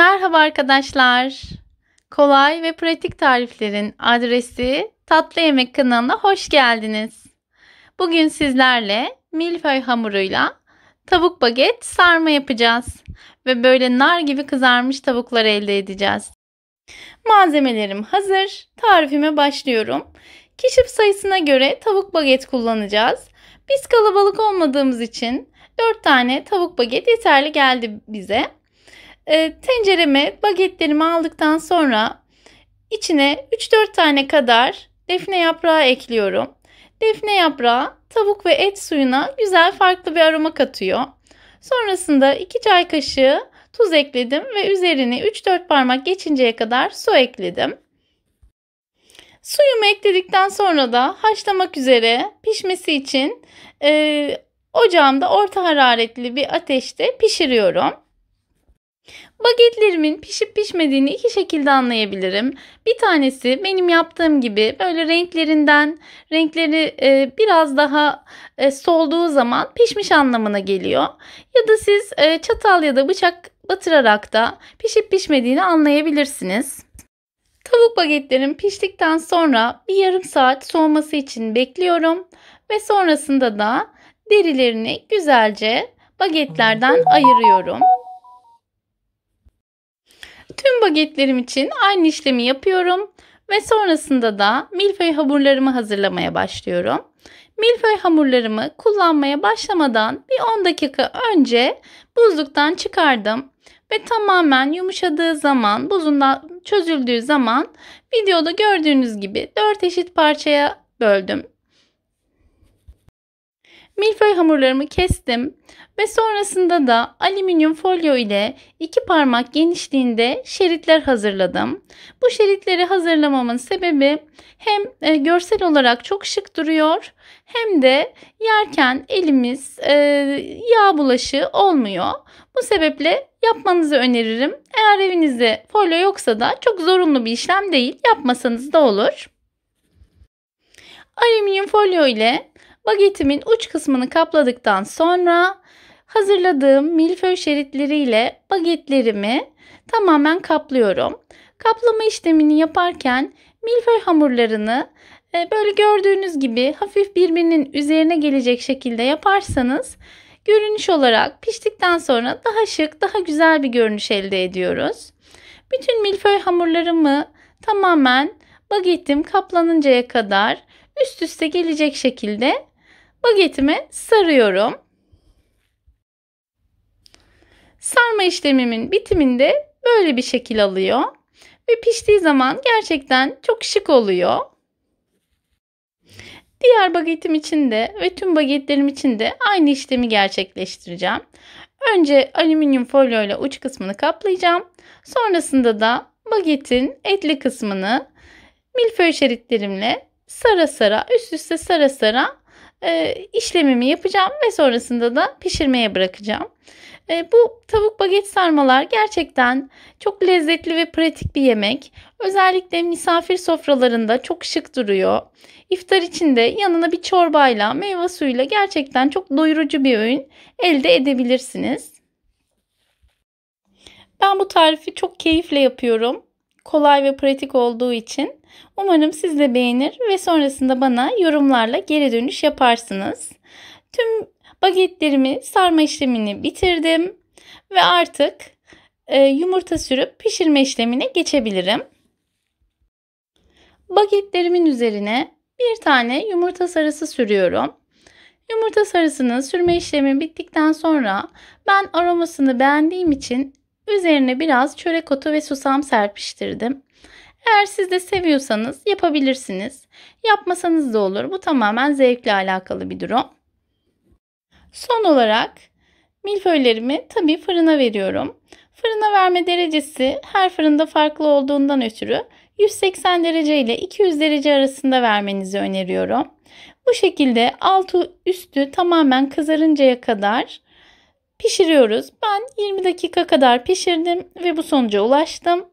Merhaba arkadaşlar. Kolay ve pratik tariflerin adresi Tatlı Yemek kanalına hoş geldiniz. Bugün sizlerle milföy hamuruyla tavuk baget sarma yapacağız ve böyle nar gibi kızarmış tavuklar elde edeceğiz. Malzemelerim hazır. Tarifime başlıyorum. Kişi sayısına göre tavuk baget kullanacağız. Biz kalabalık olmadığımız için 4 tane tavuk baget yeterli geldi bize. Ee, tencereme bagetlerimi aldıktan sonra içine 3-4 tane kadar defne yaprağı ekliyorum. Defne yaprağı tavuk ve et suyuna güzel farklı bir aroma katıyor. Sonrasında 2 çay kaşığı tuz ekledim ve üzerine 3-4 parmak geçinceye kadar su ekledim. Suyumu ekledikten sonra da haşlamak üzere pişmesi için e, ocağımda orta hararetli bir ateşte pişiriyorum. Bagetlerimin pişip pişmediğini iki şekilde anlayabilirim. Bir tanesi benim yaptığım gibi böyle renklerinden renkleri e, biraz daha e, solduğu zaman pişmiş anlamına geliyor. Ya da siz e, çatal ya da bıçak batırarak da pişip pişmediğini anlayabilirsiniz. Tavuk bagetlerim piştikten sonra bir yarım saat soğuması için bekliyorum ve sonrasında da derilerini güzelce bagetlerden ayırıyorum. Tüm bagetlerim için aynı işlemi yapıyorum ve sonrasında da milföy hamurlarımı hazırlamaya başlıyorum. Milföy hamurlarımı kullanmaya başlamadan bir 10 dakika önce buzluktan çıkardım ve tamamen yumuşadığı zaman, buzundan çözüldüğü zaman videoda gördüğünüz gibi 4 eşit parçaya böldüm. Milföy hamurlarımı kestim ve sonrasında da alüminyum folyo ile iki parmak genişliğinde şeritler hazırladım. Bu şeritleri hazırlamamın sebebi hem e, görsel olarak çok şık duruyor hem de yerken elimiz e, yağ bulaşı olmuyor. Bu sebeple yapmanızı öneririm. Eğer evinizde folyo yoksa da çok zorunlu bir işlem değil yapmasanız da olur. Alüminyum folyo ile Bagetimin uç kısmını kapladıktan sonra hazırladığım milföy şeritleriyle bagetlerimi tamamen kaplıyorum. Kaplama işlemini yaparken milföy hamurlarını e, böyle gördüğünüz gibi hafif birbirinin üzerine gelecek şekilde yaparsanız görünüş olarak piştikten sonra daha şık, daha güzel bir görünüş elde ediyoruz. Bütün milföy hamurlarımı tamamen bagetim kaplanıncaya kadar üst üste gelecek şekilde Bagetimi sarıyorum. Sarma işlemimin bitiminde böyle bir şekil alıyor ve piştiği zaman gerçekten çok şık oluyor. Diğer bagetim için de ve tüm bagetlerim için de aynı işlemi gerçekleştireceğim. Önce alüminyum folyo ile uç kısmını kaplayacağım. Sonrasında da bagetin etli kısmını milföy şeritlerimle sara sara üst üste sara sara e, işlemimi yapacağım ve sonrasında da pişirmeye bırakacağım. E, bu tavuk baget sarmalar gerçekten çok lezzetli ve pratik bir yemek. Özellikle misafir sofralarında çok şık duruyor. İftar içinde yanına bir çorbayla, meyve suyuyla gerçekten çok doyurucu bir öğün elde edebilirsiniz. Ben bu tarifi çok keyifle yapıyorum kolay ve pratik olduğu için umarım siz de beğenir ve sonrasında bana yorumlarla geri dönüş yaparsınız. Tüm bagetlerimi sarma işlemini bitirdim ve artık e, yumurta sürüp pişirme işlemine geçebilirim. Bagetlerimin üzerine bir tane yumurta sarısı sürüyorum. Yumurta sarısının sürme işlemi bittikten sonra ben aromasını beğendiğim için Üzerine biraz çörek otu ve susam serpiştirdim. Eğer siz de seviyorsanız yapabilirsiniz. Yapmasanız da olur. Bu tamamen zevkle alakalı bir durum. Son olarak milföylerimi tabii fırına veriyorum. Fırına verme derecesi her fırında farklı olduğundan ötürü 180 derece ile 200 derece arasında vermenizi öneriyorum. Bu şekilde altı üstü tamamen kızarıncaya kadar pişiriyoruz. Ben 20 dakika kadar pişirdim ve bu sonuca ulaştım.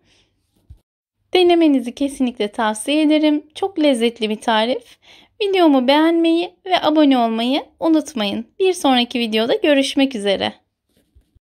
Denemenizi kesinlikle tavsiye ederim. Çok lezzetli bir tarif. Videomu beğenmeyi ve abone olmayı unutmayın. Bir sonraki videoda görüşmek üzere.